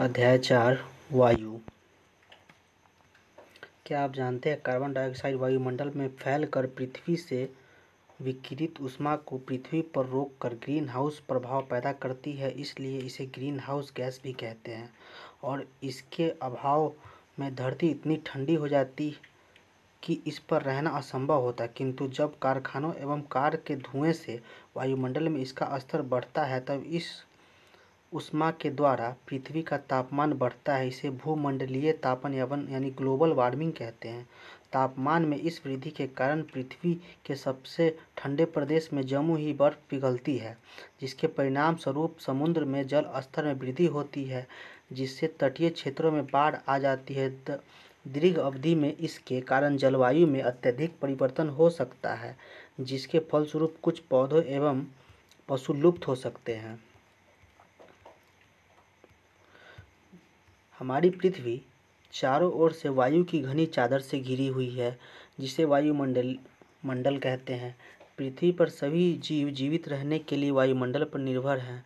अध्याय चार वायु क्या आप जानते हैं कार्बन डाइऑक्साइड वायुमंडल में फैल कर पृथ्वी से विकिरित उष्मा को पृथ्वी पर रोक कर ग्रीन हाउस प्रभाव पैदा करती है इसलिए इसे ग्रीन हाउस गैस भी कहते हैं और इसके अभाव में धरती इतनी ठंडी हो जाती कि इस पर रहना असंभव होता है किंतु जब कारखानों एवं कार के धुएं से वायुमंडल में इसका स्तर बढ़ता है तब इस उष्मा के द्वारा पृथ्वी का तापमान बढ़ता है इसे भूमंडलीय तापन यावन यानी ग्लोबल वार्मिंग कहते हैं तापमान में इस वृद्धि के कारण पृथ्वी के सबसे ठंडे प्रदेश में जमू ही बर्फ़ पिघलती है जिसके परिणाम स्वरूप समुद्र में जल स्तर में वृद्धि होती है जिससे तटीय क्षेत्रों में बाढ़ आ जाती है दीर्घ अवधि में इसके कारण जलवायु में अत्यधिक परिवर्तन हो सकता है जिसके फलस्वरूप कुछ पौधों एवं पशु लुप्त हो सकते हैं हमारी पृथ्वी चारों ओर से वायु की घनी चादर से घिरी हुई है जिसे वायुमंडल मंडल कहते हैं पृथ्वी पर सभी जीव जीवित रहने के लिए वायुमंडल पर निर्भर हैं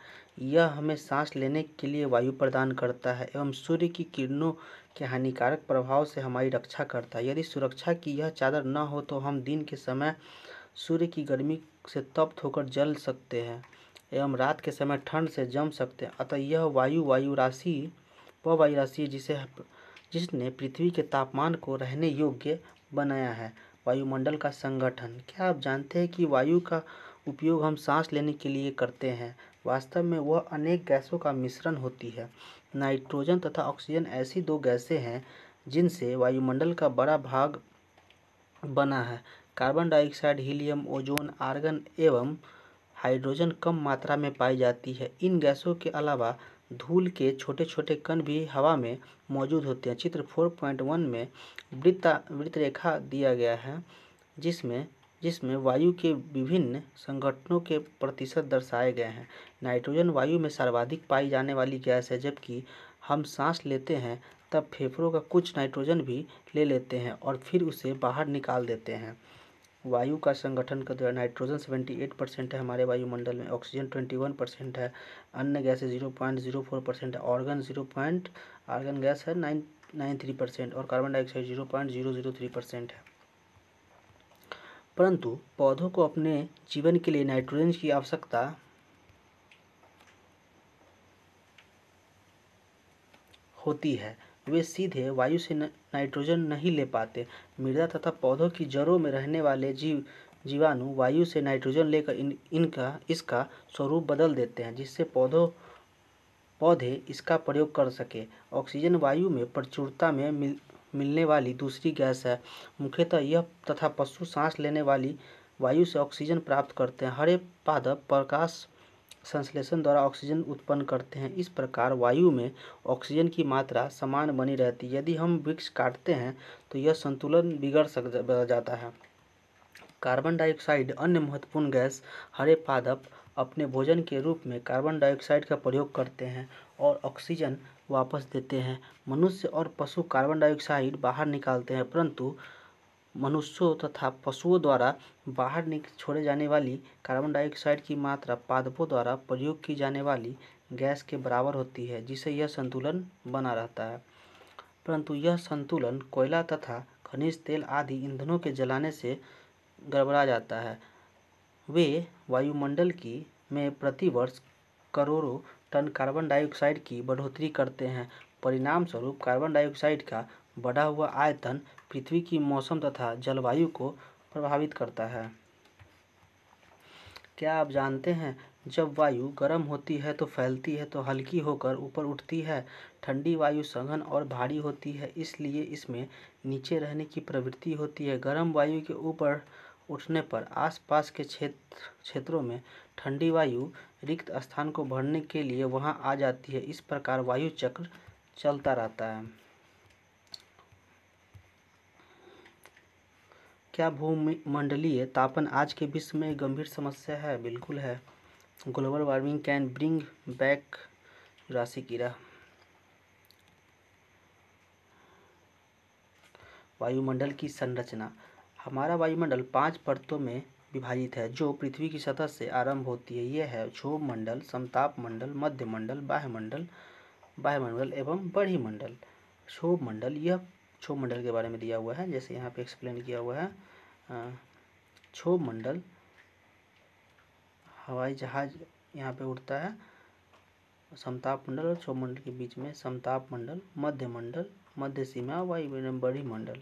यह हमें सांस लेने के लिए वायु प्रदान करता है एवं सूर्य की किरणों के हानिकारक प्रभाव से हमारी रक्षा करता है यदि सुरक्षा की यह चादर न हो तो हम दिन के समय सूर्य की गर्मी से तप्त होकर जल सकते हैं एवं रात के समय ठंड से जम सकते हैं अतः यह वायु वायु राशि वह वायु राशि है जिसे जिसने पृथ्वी के तापमान को रहने योग्य बनाया है वायुमंडल का संगठन क्या आप जानते हैं कि वायु का उपयोग हम सांस लेने के लिए करते हैं वास्तव में वह अनेक गैसों का मिश्रण होती है नाइट्रोजन तथा ऑक्सीजन ऐसी दो गैसें हैं जिनसे वायुमंडल का बड़ा भाग बना है carbon dioxide helium ozone argon एवं हाइड्रोजन कम मात्रा में पाई जाती है इन गैसों के अलावा धूल के छोटे छोटे कण भी हवा में मौजूद होते हैं चित्र 4.1 में वृत्त वृत्तरेखा दिया गया है जिसमें जिसमें वायु के विभिन्न संगठनों के प्रतिशत दर्शाए गए हैं नाइट्रोजन वायु में सर्वाधिक पाई जाने वाली गैस है जबकि हम सांस लेते हैं तब फेफड़ों का कुछ नाइट्रोजन भी ले लेते हैं और फिर उसे बाहर निकाल देते हैं वायु का संगठन का जो है नाइट्रोजन सेवेंटी एट परसेंट है हमारे वायुमंडल में ऑक्सीजन ट्वेंटी वन परसेंट है अन्य गैसें zero point zero four percent है argon zero point argon gas है नाइन नाइन थ्री परसेंट और carbon dioxide zero point zero zero three percent है परंतु पौधों को अपने जीवन के लिए नाइट्रोजन की आवश्यकता होती है वे सीधे वायु से नाइट्रोजन नहीं ले पाते मृदा तथा पौधों की जड़ों में रहने वाले जीव जीवाणु वायु से नाइट्रोजन लेकर इन इनका इसका स्वरूप बदल देते हैं जिससे पौधों पौधे इसका प्रयोग कर सके ऑक्सीजन वायु में प्रचुरता में मिल मिलने वाली दूसरी गैस है मुख्यतः यह तथा पशु सांस लेने वाली वायु से ऑक्सीजन प्राप्त करते हैं हरे पादप प्रकाश संश्लेषण द्वारा ऑक्सीजन उत्पन्न करते हैं इस प्रकार वायु में ऑक्सीजन की मात्रा समान बनी रहती है यदि हम वृक्ष काटते हैं तो यह संतुलन बिगड़ सक जाता है कार्बन डाइऑक्साइड अन्य महत्वपूर्ण गैस हरे पादप अपने भोजन के रूप में कार्बन डाइऑक्साइड का प्रयोग करते हैं और ऑक्सीजन वापस देते हैं मनुष्य और पशु कार्बन डाइऑक्साइड बाहर निकालते हैं परंतु मनुष्यों तथा पशुओं द्वारा बाहर छोड़े जाने वाली कार्बन डाइऑक्साइड की मात्रा पादपों द्वारा प्रयोग की जाने वाली गैस के बराबर होती है जिससे यह संतुलन बना रहता है परंतु यह संतुलन कोयला तथा खनिज तेल आदि ईंधनों के जलाने से गड़बड़ा जाता है वे वायुमंडल की में प्रतिवर्ष करोड़ों टन कार्बन डाइऑक्साइड की बढ़ोतरी करते हैं परिणाम स्वरूप कार्बन डाइऑक्साइड का बढ़ा हुआ आयतन पृथ्वी की मौसम तथा जलवायु को प्रभावित करता है क्या आप जानते हैं जब वायु गर्म होती है तो फैलती है तो हल्की होकर ऊपर उठती है ठंडी वायु सघन और भारी होती है इसलिए इसमें नीचे रहने की प्रवृत्ति होती है गर्म वायु के ऊपर उठने पर आसपास के क्षेत्र क्षेत्रों में ठंडी वायु रिक्त स्थान को भरने के लिए वहां आ जाती है इस प्रकार वायु चक्र चलता रहता है क्या भूमंडलीय तापन आज के विश्व में गंभीर समस्या है बिल्कुल है global warming can bring back राशि गिरा वायुमंडल की संरचना हमारा वायुमंडल पांच परतों में विभाजित है जो पृथ्वी की सतह से आरंभ होती है यह है क्षोभ मंडल समताप मंडल मध्य मंडल बाह्य मंडल एवं बढ़ी मंडल क्षोभ मंडल यह क्षोभ मंडल के बारे में दिया हुआ है जैसे यहाँ पे एक्सप्लेन किया हुआ है क्षोभ मंडल हवाई जहाज यहाँ पे उड़ता है समताप मंडल और क्षोभ मंडल के बीच में समताप मंडल मध्य मंडल मध्य सीमा वायु बड़ी मंडल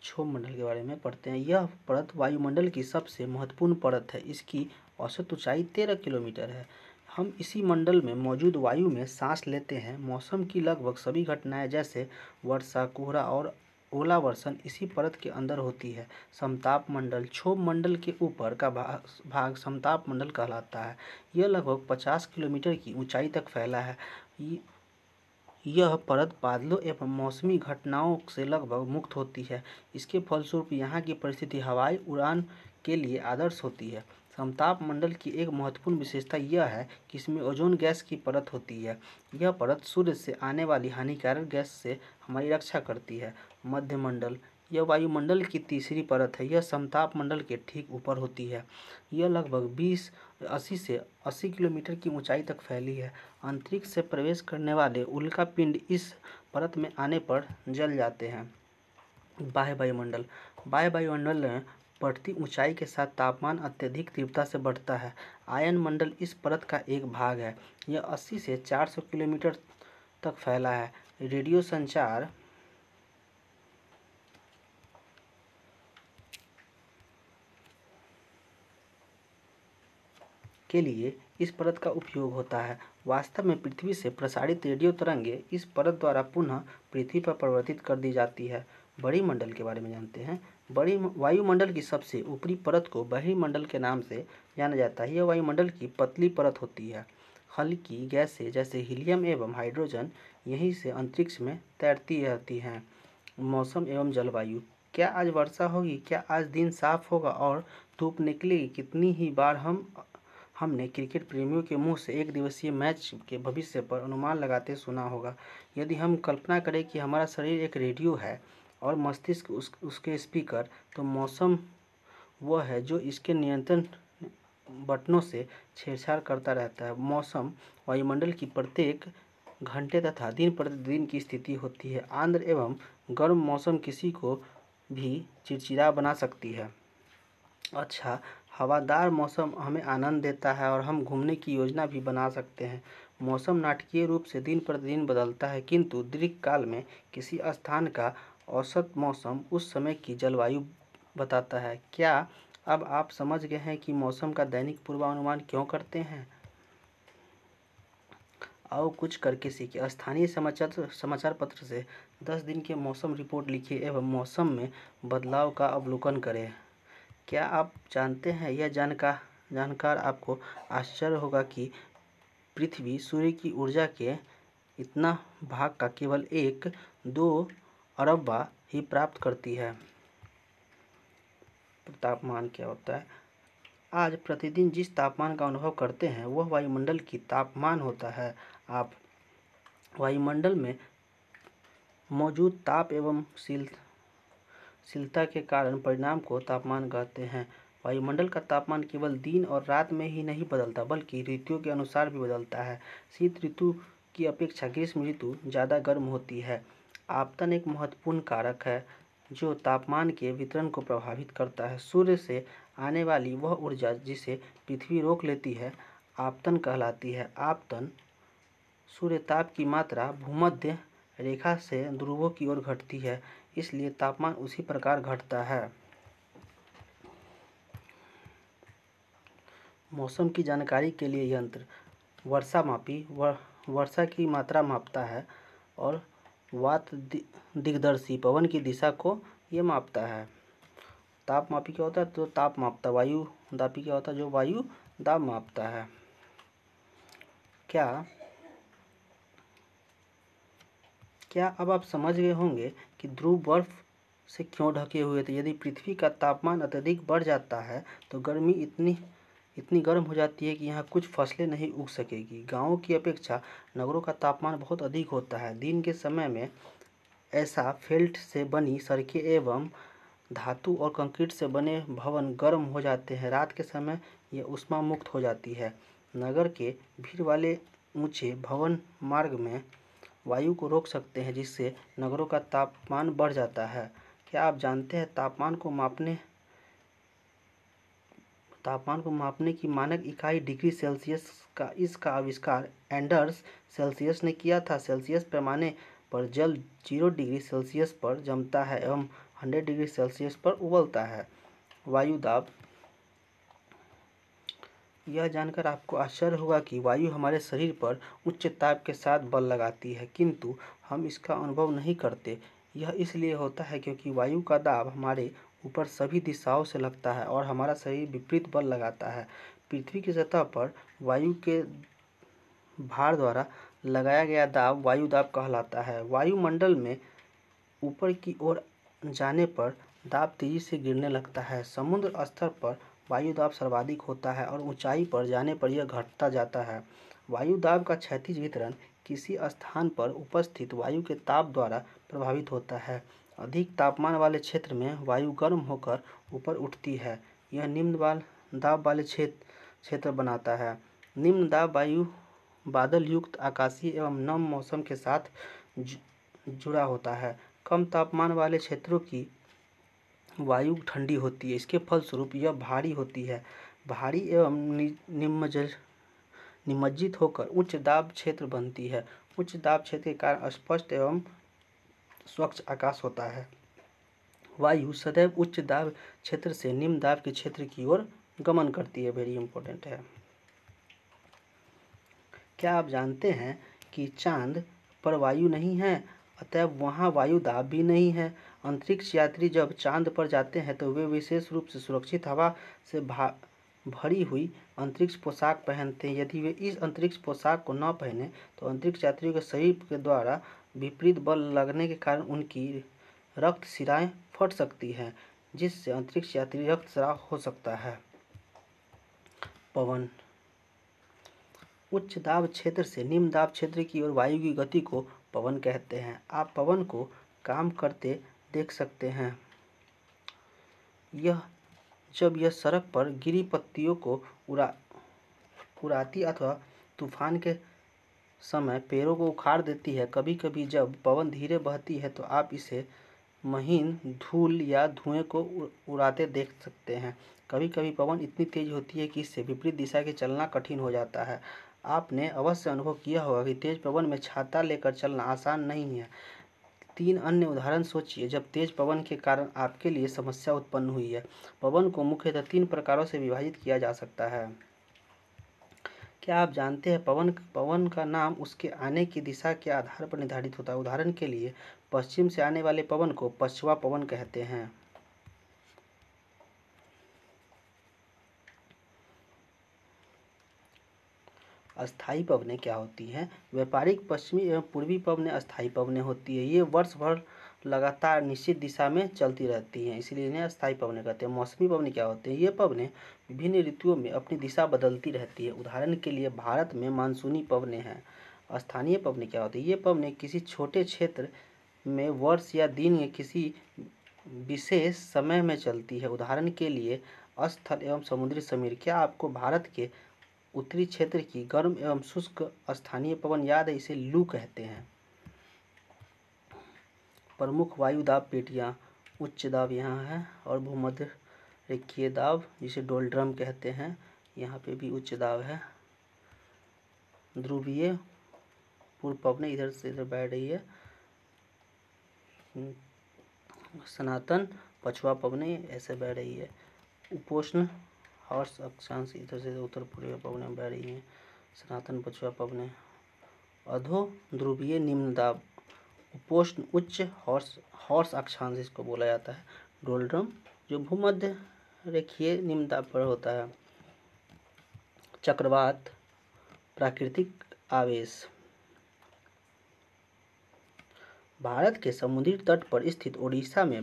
क्षोभ मंडल के बारे में पढ़ते हैं यह परत वायुमंडल की सबसे महत्वपूर्ण परत है इसकी औसत ऊंचाई तेरह किलोमीटर है हम इसी मंडल में मौजूद वायु में सांस लेते हैं मौसम की लगभग सभी घटनाएं जैसे वर्षा कोहरा और ओलावर्षण इसी परत के अंदर होती है समताप मंडल क्षोभ मंडल के ऊपर का भाग भाग समताप मंडल कहलाता है यह लगभग 50 किलोमीटर की ऊंचाई तक फैला है यह परत बादलों एवं मौसमी घटनाओं से लगभग मुक्त होती है इसके फलस्वरूप यहाँ की परिस्थिति हवाई उड़ान के लिए आदर्श होती है समताप मंडल की एक महत्वपूर्ण विशेषता यह है कि इसमें ओजोन गैस की परत होती है यह परत सूर्य से आने वाली हानिकारक गैस से हमारी रक्षा करती है मध्यमंडल यह वायुमंडल की तीसरी परत है यह समताप मंडल के ठीक ऊपर होती है यह लगभग बीस अस्सी से अस्सी किलोमीटर की ऊंचाई तक फैली है अंतरिक्ष से प्रवेश करने वाले उल्का पिंड इस परत में आने पर जल जाते हैं बाह्य वायुमंडल बाह्य वायुमंडल में बढ़ती ऊंचाई के साथ तापमान अत्यधिक तीव्रता से बढ़ता है आयन मंडल इस परत का एक भाग है यह 80 से 400 किलोमीटर तक फैला है रेडियो संचार के लिए इस परत का उपयोग होता है वास्तव में पृथ्वी से प्रसारित रेडियो तरंगे इस परत द्वारा पुनः पृथ्वी पर परिवर्तित कर दी जाती है बड़ी मंडल के बारे में जानते हैं बड़ी वायुमंडल की सबसे ऊपरी परत को बहिमंडल के नाम से जाना जाता है यह वायुमंडल की पतली परत होती है हल्की गैसें जैसे हीलियम एवं हाइड्रोजन यहीं से अंतरिक्ष में तैरती रहती हैं मौसम एवं जलवायु क्या आज वर्षा होगी क्या आज दिन साफ होगा और धूप निकलेगी कितनी ही बार हम हमने क्रिकेट प्रेमियों के मुंह से एक दिवसीय मैच के भविष्य पर अनुमान लगाते सुना होगा यदि हम कल्पना करें कि हमारा शरीर एक रेडियो है और मस्तिष्क उस उसके स्पीकर तो मौसम वह है जो इसके नियंत्रण बटनों से छेड़छाड़ करता रहता है मौसम वायुमंडल की प्रत्येक घंटे तथा दिन प्रतिदिन की स्थिति होती है आंध्र एवं गर्म मौसम किसी को भी चिड़चिड़ा बना सकती है अच्छा हवादार मौसम हमें आनंद देता है और हम घूमने की योजना भी बना सकते हैं मौसम नाटकीय रूप से दिन प्रतिदिन बदलता है किंतु दीर्घ काल में किसी स्थान का औसत मौसम उस समय की जलवायु बताता है क्या अब आप समझ गए हैं कि मौसम का दैनिक पूर्वानुमान क्यों करते हैं आओ कुछ करके सीखे स्थानीय समाचार समाचार पत्र से दस दिन के मौसम रिपोर्ट लिखे एवं मौसम में बदलाव का अवलोकन करें क्या आप जानते हैं यह जानकार जानकार आपको आश्चर्य होगा कि पृथ्वी सूर्य की ऊर्जा के इतना भाग का केवल एक दो अरबा ही प्राप्त करती है तो तापमान क्या होता है आज प्रतिदिन जिस तापमान का अनुभव करते हैं वह वायुमंडल की तापमान होता है आप वायुमंडल में मौजूद ताप एवं शील शीलता के कारण परिणाम को तापमान कहते हैं वायुमंडल का तापमान केवल दिन और रात में ही नहीं बदलता बल्कि ऋतुओं के अनुसार भी बदलता है शीत ऋतु की अपेक्षा ग्रीष्म ऋतु ज़्यादा गर्म होती है आपतन एक महत्वपूर्ण कारक है जो तापमान के वितरण को प्रभावित करता है सूर्य से आने वाली वह ऊर्जा जिसे पृथ्वी रोक लेती है आपतन कहलाती है आपतन सूर्य ताप की मात्रा भूमध्य रेखा से ध्रुवों की ओर घटती है इसलिए तापमान उसी प्रकार घटता है मौसम की जानकारी के लिए यंत्र वर्षा मापी वर्षा की मात्रा मापता है और वात दिग्दर्शी पवन की दिशा को ये मापता है ताप मापी क्या होता है तो ताप मापता वायु दापी क्या होता है जो वायु दाब मापता है क्या क्या अब आप समझ गए होंगे कि ध्रुव बर्फ से क्यों ढके हुए थे यदि पृथ्वी का तापमान अत्यधिक बढ़ जाता है तो गर्मी इतनी इतनी गर्म हो जाती है कि यहाँ कुछ फसलें नहीं उग सकेगी गाँव की अपेक्षा नगरों का तापमान बहुत अधिक होता है दिन के समय में ऐसा फेल्ट से बनी सड़कें एवं धातु और कंक्रीट से बने भवन गर्म हो जाते हैं रात के समय यह उष्मा मुक्त हो जाती है नगर के भीड़ वाले ऊंचे भवन मार्ग में वायु को रोक सकते हैं जिससे नगरों का तापमान बढ़ जाता है क्या आप जानते हैं तापमान को मापने तापमान को मापने की मानक इकाई डिग्री सेल्सियस का इसका आविष्कार एंडर्स सेल्सियस ने किया था सेल्सियस पैमाने पर जल जीरो डिग्री सेल्सियस पर जमता है एवं हंड्रेड डिग्री सेल्सियस पर उबलता है वायु दाब यह जानकर आपको आश्चर्य होगा कि वायु हमारे शरीर पर उच्च ताप के साथ बल लगाती है किंतु हम इसका अनुभव नहीं करते यह इसलिए होता है क्योंकि वायु का दाब हमारे ऊपर सभी दिशाओं से लगता है और हमारा शरीर विपरीत बल लगाता है पृथ्वी की सतह पर वायु के भार द्वारा लगाया गया दाब वायु दाब कहलाता है वायुमंडल में ऊपर की ओर जाने पर दाब तेजी से गिरने लगता है समुद्र स्तर पर वायु दाब सर्वाधिक होता है और ऊंचाई पर जाने पर यह घटता जाता है वायु दाब का क्षैतिज वितरण किसी स्थान पर उपस्थित वायु के ताप द्वारा प्रभावित होता है अधिक तापमान वाले क्षेत्र में वायु गर्म होकर ऊपर उठती है यह निम्न बाल दाब वाले क्षेत्र क्षेत्र बनाता है निम्न दाब वायु बादल युक्त आकाशीय एवं नम मौसम के साथ जुड़ा होता है कम तापमान वाले क्षेत्रों की वायु ठंडी होती है इसके फलस्वरूप यह भारी होती है भारी एवं निम्नज निमज्जित होकर उच्च दाब क्षेत्र बनती है उच्च दाब क्षेत्र के कारण स्पष्ट एवं स्वच्छ आकाश होता है वायु सदैव उच्च दाब क्षेत्र से निम्न दाब के क्षेत्र की ओर गमन करती है वेरी इंपॉर्टेंट है क्या आप जानते हैं कि चांद पर वायु नहीं है अतः वहाँ वायु दाब भी नहीं है अंतरिक्ष यात्री जब चांद पर जाते हैं तो वे विशेष रूप से सुरक्षित हवा से भरी हुई अंतरिक्ष पोशाक पहनते हैं यदि वे इस अंतरिक्ष पोशाक को न पहने तो अंतरिक्ष यात्रियों के शरीर के द्वारा विपरीत बल लगने के कारण उनकी रक्तशिराएँ फट सकती हैं जिससे अंतरिक्ष यात्री रक्त रक्तस्राव हो सकता है पवन उच्च दाब क्षेत्र से निम्न दाब क्षेत्र की ओर वायु की गति को पवन कहते हैं आप पवन को काम करते देख सकते हैं यह जब यह सड़क पर गिरी पत्तियों को उड़ा उड़ाती अथवा तूफान के समय पेड़ों को उखाड़ देती है कभी कभी जब पवन धीरे बहती है तो आप इसे महीन धूल या धुएं को उड़ाते देख सकते हैं कभी कभी पवन इतनी तेज होती है कि इससे विपरीत दिशा के चलना कठिन हो जाता है आपने अवश्य अनुभव किया होगा कि तेज पवन में छाता लेकर चलना आसान नहीं है तीन अन्य उदाहरण सोचिए जब तेज पवन के कारण आपके लिए समस्या उत्पन्न हुई है पवन को मुख्यतः तीन प्रकारों से विभाजित किया जा सकता है क्या आप जानते हैं पवन पवन का नाम उसके आने की दिशा के आधार पर निर्धारित होता है उदाहरण के लिए पश्चिम से आने वाले पवन को पछवा पवन कहते हैं अस्थाई पवने क्या होती हैं व्यापारिक पश्चिमी एवं पूर्वी पवने अस्थाई पवने होती है ये वर्ष भर लगातार निश्चित दिशा में चलती रहती हैं इसलिए इन्हें अस्थायी पवने कहते हैं मौसमी पवने क्या होते हैं ये पवने विभिन्न ऋतुओं में अपनी दिशा बदलती रहती है उदाहरण के लिए भारत में मानसूनी पवने हैं स्थानीय पवने क्या होते हैं ये पवने किसी छोटे क्षेत्र में वर्ष या दिन या किसी विशेष समय में चलती है उदाहरण के लिए अस्थल एवं समुद्री समीर क्या आपको भारत के उत्तरी क्षेत्र की गर्म एवं शुष्क स्थानीय पवन याद है इसे लू कहते हैं प्रमुख वायु दाब पेटियाँ उच्च दाब यहाँ है और भूमध्य रेखीय दाब जिसे डोलड्रम कहते हैं यहाँ पे भी उच्च दाब है ध्रुवीय पूर्व पवन इधर से इधर बैठ रही है हम्म, सनातन पछुआ पवन ऐसे बैठ रही है उपोष्ण हॉर्स अक्षांश इधर से उत्तर पूर्वी पवने बह रही हैं सनातन पछुआ पवने अधो ध्रुवीय निम्न दाब उपोष्ण उच्च हॉर्स हॉर्स अक्षांश इसको बोला जाता है डोलड्रम जो भूमध्य रेखीय निम्नता पर होता है चक्रवात प्राकृतिक आवेश भारत के समुद्री तट पर स्थित ओडिशा में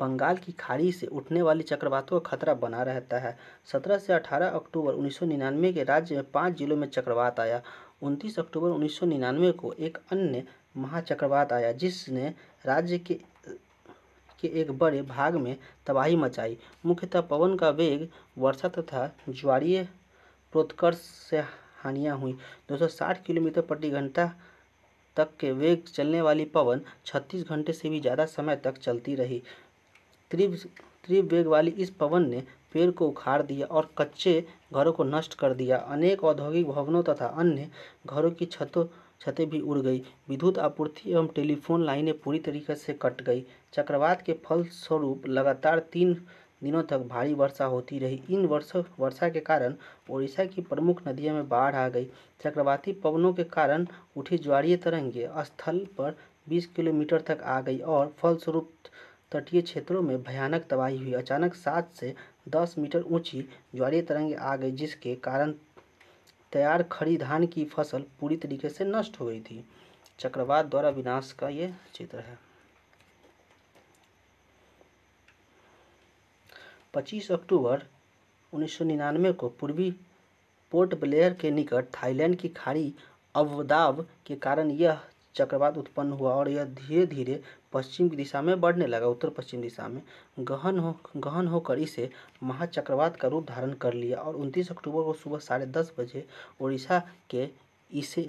बंगाल की खाड़ी से उठने वाली चक्रवातों का खतरा बना रहता है 17 से 18 अक्टूबर 1999 के राज्य में पाँच जिलों में चक्रवात आया 29 अक्टूबर 1999 को एक अन्य महाचक्रवात आया जिसने राज्य के के एक बड़े भाग में तबाही मचाई मुख्यतः पवन का वेग वर्षा तथा ज्वारीय प्रोत्कर्ष से हानियाँ हुई 260 किलोमीटर प्रति घंटा तक के वेग चलने वाली पवन 36 घंटे से भी ज़्यादा समय तक चलती रही तीव्र वेग वाली इस पवन ने पेड़ को उखाड़ दिया और कच्चे घरों को नष्ट कर दिया अनेक औद्योगिक भवनों तथा अन्य घरों की छतों छतें भी उड़ गई विद्युत आपूर्ति एवं टेलीफोन लाइनें पूरी तरीके से कट गई चक्रवात के फलस्वरूप लगातार तीन दिनों तक भारी वर्षा होती रही इन वर्षों वर्षा के कारण ओडिशा की प्रमुख नदियों में बाढ़ आ गई चक्रवाती पवनों के कारण उठी ज्वारीय तरंगे स्थल पर 20 किलोमीटर तक आ गई और फलस्वरूप तटीय क्षेत्रों में भयानक तबाही हुई अचानक सात से दस मीटर ऊंची ज्वारीय तरंगे आ गई जिसके कारण तैयार खड़ी धान की फसल पूरी तरीके से नष्ट हो गई थी चक्रवात द्वारा विनाश का ये चित्र है 25 अक्टूबर 1999 को पूर्वी पोर्ट ब्लेयर के निकट थाईलैंड की खाड़ी अवदाब के कारण यह चक्रवात उत्पन्न हुआ और यह धीरे धीरे पश्चिम की दिशा में बढ़ने लगा उत्तर पश्चिम दिशा में गहन हो गहन होकर इसे महाचक्रवात का रूप धारण कर लिया और उनतीस अक्टूबर को सुबह साढ़े दस बजे उड़ीसा के इसे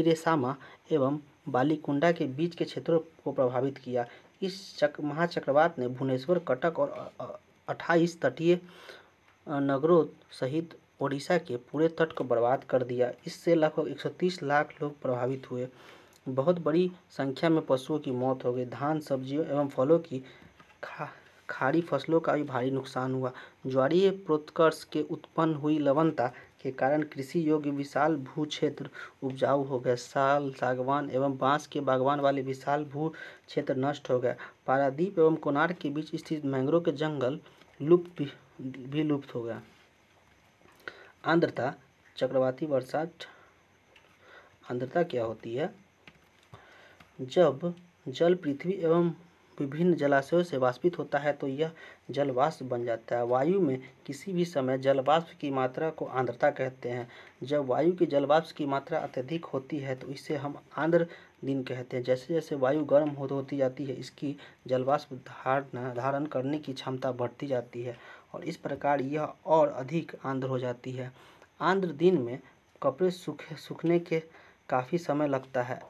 इरेसामा एवं बालीकुंडा के बीच के क्षेत्रों को प्रभावित किया इस चक महाचक्रवात ने भुवनेश्वर कटक और अट्ठाईस तटीय नगरों सहित ओडिशा के पूरे तट को बर्बाद कर दिया इससे लगभग 130 लाख लोग प्रभावित हुए बहुत बड़ी संख्या में पशुओं की मौत हो गई धान सब्जियों एवं फलों की खा खाड़ी फसलों का भी भारी नुकसान हुआ ज्वारीय प्रोत्कर्ष के उत्पन्न हुई लवणता के कारण कृषि योग्य विशाल भू क्षेत्र उपजाऊ हो गया साल सागवान एवं बांस के बागवान वाले विशाल भू क्षेत्र नष्ट हो गया पारादीप एवं कोनार के बीच स्थित मैंग्रो के जंगल लुप्त भी, भी लुप्त हो गया आंध्रता चक्रवाती वर्षा आंध्रता क्या होती है जब जल पृथ्वी एवं विभिन्न जलाशयों से वाष्पित होता है तो यह जलवाष्प बन जाता है वायु में किसी भी समय जलवाष्प की मात्रा को आंध्रता कहते हैं जब वायु की जलवाष्प की मात्रा अत्यधिक होती है तो इसे हम आंध्र दिन कहते हैं जैसे जैसे वायु गर्म हो होती जाती है इसकी जलवाष्प धारण धारण करने की क्षमता बढ़ती जाती है और इस प्रकार यह और अधिक आंध्र हो जाती है आंध्र दिन में कपड़े सूखे सूखने के काफ़ी समय लगता है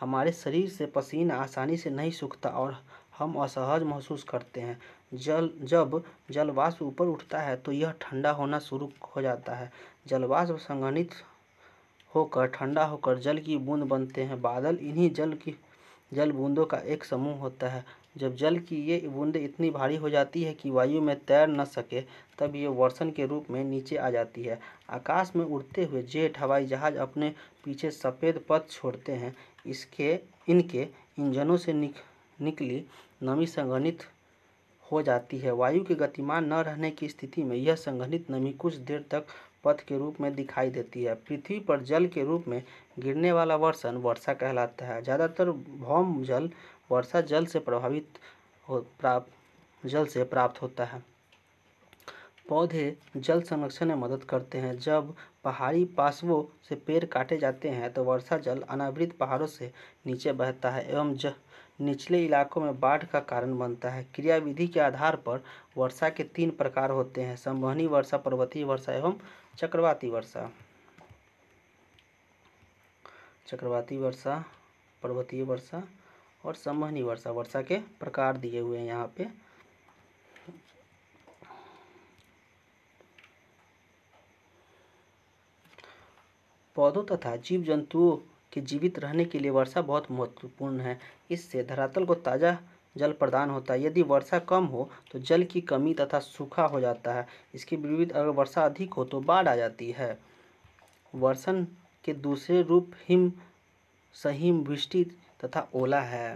हमारे शरीर से पसीना आसानी से नहीं सूखता और हम असहज महसूस करते हैं जल जब जलवाष्प ऊपर उठता है तो यह ठंडा होना शुरू हो जाता है जलवाष्प संगणित होकर ठंडा होकर जल की बूंद बनते हैं बादल इन्हीं जल की जल बूंदों का एक समूह होता है जब जल की ये बूंदें इतनी भारी हो जाती है कि वायु में तैर न सके तब ये वर्षण के रूप में नीचे आ जाती है आकाश में उड़ते हुए जेट हवाई जहाज अपने पीछे सफ़ेद पथ छोड़ते हैं इसके इनके इंजनों से निक, निकली नमी संगणित हो जाती है वायु के गतिमान न रहने की स्थिति में यह संघनित नमी कुछ देर तक पथ के रूप में दिखाई देती है पृथ्वी पर जल के रूप में गिरने वाला वर्षण वर्षा कहलाता है ज़्यादातर भौम जल वर्षा जल से प्रभावित हो प्राप्त जल से प्राप्त होता है पौधे जल संरक्षण में मदद करते हैं जब पहाड़ी पासवों से पेड़ काटे जाते हैं तो वर्षा जल अनावृत पहाड़ों से नीचे बहता है एवं ज निचले इलाकों में बाढ़ का कारण बनता है क्रियाविधि के आधार पर वर्षा के तीन प्रकार होते हैं संवहनी वर्षा पर्वतीय वर्षा एवं चक्रवाती वर्षा चक्रवाती वर्षा पर्वतीय वर्षा और संवहनी वर्षा वर्षा के प्रकार दिए हुए हैं यहाँ पे पौधों तथा जीव जंतुओं के जीवित रहने के लिए वर्षा बहुत महत्वपूर्ण है इससे धरातल को ताज़ा जल प्रदान होता है यदि वर्षा कम हो तो जल की कमी तथा सूखा हो जाता है इसके विपरीत अगर वर्षा अधिक हो तो बाढ़ आ जाती है वर्षण के दूसरे रूप हिम सहिम वृष्टि तथा ओला है